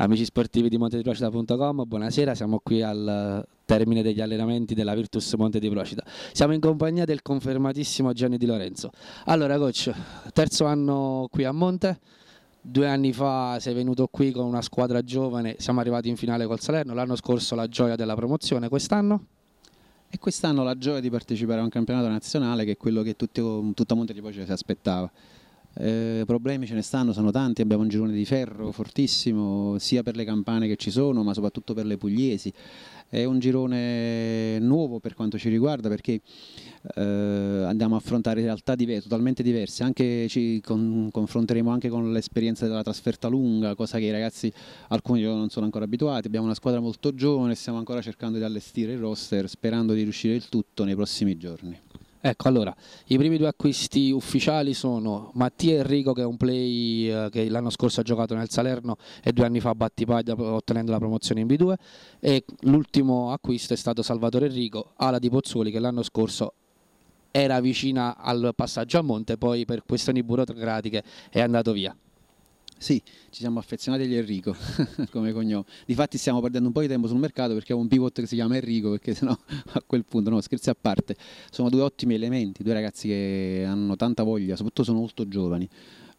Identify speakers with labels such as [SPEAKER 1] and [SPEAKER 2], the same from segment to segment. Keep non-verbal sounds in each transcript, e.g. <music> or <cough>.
[SPEAKER 1] Amici sportivi di Monte di Procida.com, buonasera, siamo qui al termine degli allenamenti della Virtus Monte di Procida. Siamo in compagnia del confermatissimo Gianni Di Lorenzo. Allora, coach, terzo anno qui a Monte. Due anni fa sei venuto qui con una squadra giovane, siamo arrivati in finale col Salerno, l'anno scorso la gioia della promozione, quest'anno?
[SPEAKER 2] E quest'anno la gioia di partecipare a un campionato nazionale che è quello che tutto, tutta Monte di Procida si aspettava. Eh, problemi ce ne stanno, sono tanti, abbiamo un girone di ferro fortissimo sia per le campane che ci sono ma soprattutto per le pugliesi. È un girone nuovo per quanto ci riguarda perché eh, andiamo a affrontare realtà diverse, totalmente diverse, anche ci con, confronteremo anche con l'esperienza della trasferta lunga, cosa che i ragazzi alcuni non sono ancora abituati, abbiamo una squadra molto giovane, stiamo ancora cercando di allestire il roster sperando di riuscire
[SPEAKER 1] il tutto nei prossimi giorni. Ecco, allora, i primi due acquisti ufficiali sono Mattia Enrico che è un play eh, che l'anno scorso ha giocato nel Salerno e due anni fa a Battipaglia ottenendo la promozione in B2 e l'ultimo acquisto è stato Salvatore Enrico, ala di Pozzuoli che l'anno scorso era vicina al passaggio a monte, poi per questioni burocratiche è andato via. Sì, ci siamo affezionati agli Enrico <laughs>
[SPEAKER 2] come cognome. Difatti stiamo perdendo un po' di tempo sul mercato perché ho un pivot che si chiama Enrico perché sennò <laughs> a quel punto, no, scherzi a parte, sono due ottimi elementi, due ragazzi che hanno tanta voglia, soprattutto sono molto giovani.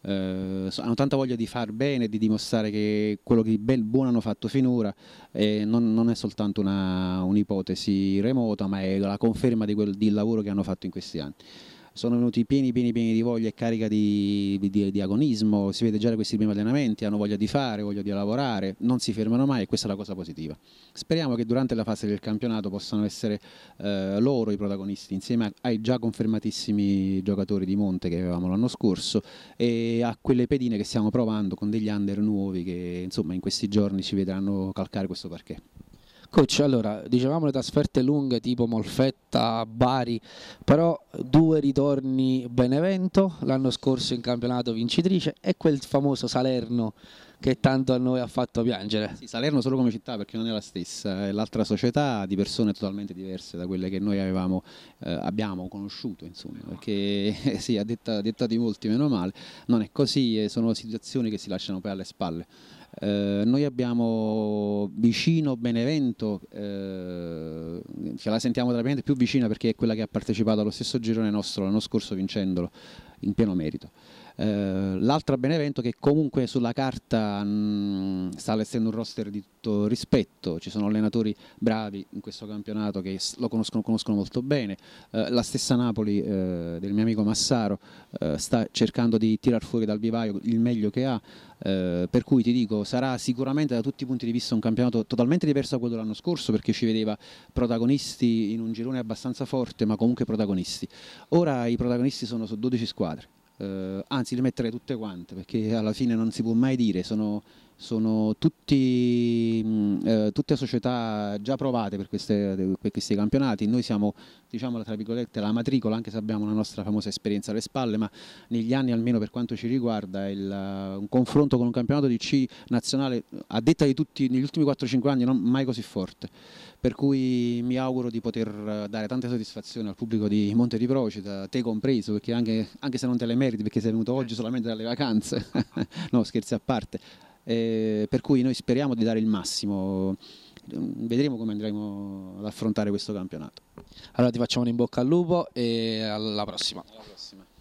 [SPEAKER 2] Eh, hanno tanta voglia di far bene, di dimostrare che quello che di bel buono hanno fatto finora eh, non, non, è soltanto una, un'ipotesi remota, ma è la conferma di quel di lavoro che hanno fatto in questi anni sono venuti pieni pieni pieni di voglia e carica di, di, di agonismo, si vede già da questi primi allenamenti, hanno voglia di fare, voglia di lavorare, non si fermano mai e questa è la cosa positiva. Speriamo che durante la fase del campionato possano essere eh, loro i protagonisti insieme ai già confermatissimi giocatori di Monte che avevamo l'anno scorso e a quelle pedine che stiamo provando con degli under nuovi che insomma in questi giorni ci vedranno calcare questo parquet.
[SPEAKER 1] Coach, allora, dicevamo le trasferte lunghe tipo Molfetta, Bari, però due ritorni Benevento, l'anno scorso in campionato vincitrice e quel famoso Salerno che tanto a noi ha fatto piangere.
[SPEAKER 2] Sì, Salerno solo come città perché non è la stessa, è l'altra società di persone totalmente diverse da quelle che noi avevamo, eh, abbiamo conosciuto, insomma, perché <laughs> sì, a detta, a detta di molti, meno male, non è così, sono situazioni che si lasciano poi alle spalle. Eh, noi abbiamo vicino Benevento, eh, che la sentiamo veramente più vicina perché è quella che ha partecipato allo stesso girone nostro l'anno scorso vincendolo, in pieno merito. Eh, l'altra Benevento che comunque sulla carta mm, sta essendo un roster di tutto rispetto, ci sono allenatori bravi in questo campionato che lo conoscono, conoscono molto bene, eh, la stessa Napoli eh, del mio amico Massaro sta cercando di tirar fuori dal vivaio il meglio che ha, per cui ti dico sarà sicuramente da tutti i punti di vista un campionato totalmente diverso da quello dell'anno scorso perché ci vedeva protagonisti in un girone abbastanza forte ma comunque protagonisti. Ora i protagonisti sono su 12 squadre squadre. Eh, anzi, le metterei tutte quante perché alla fine non si può mai dire, sono sono tutti, mm, eh, tutte società già provate per, queste, per, questi campionati, noi siamo diciamo, tra virgolette, la matricola, anche se abbiamo la nostra famosa esperienza alle spalle, ma negli anni almeno per quanto ci riguarda il, eh, un confronto con un campionato di C nazionale a detta di tutti negli ultimi 4-5 anni non mai così forte, per cui mi auguro di poter eh, dare tante soddisfazioni al pubblico di Monte di Procida, te compreso, perché anche, anche se non te le meriti perché sei venuto oggi solamente dalle vacanze, <laughs> no scherzi a parte eh, per cui noi speriamo di dare il massimo. Vedremo come andremo ad affrontare questo campionato.
[SPEAKER 1] Allora ti facciamo un in bocca al lupo e alla prossima. Alla prossima.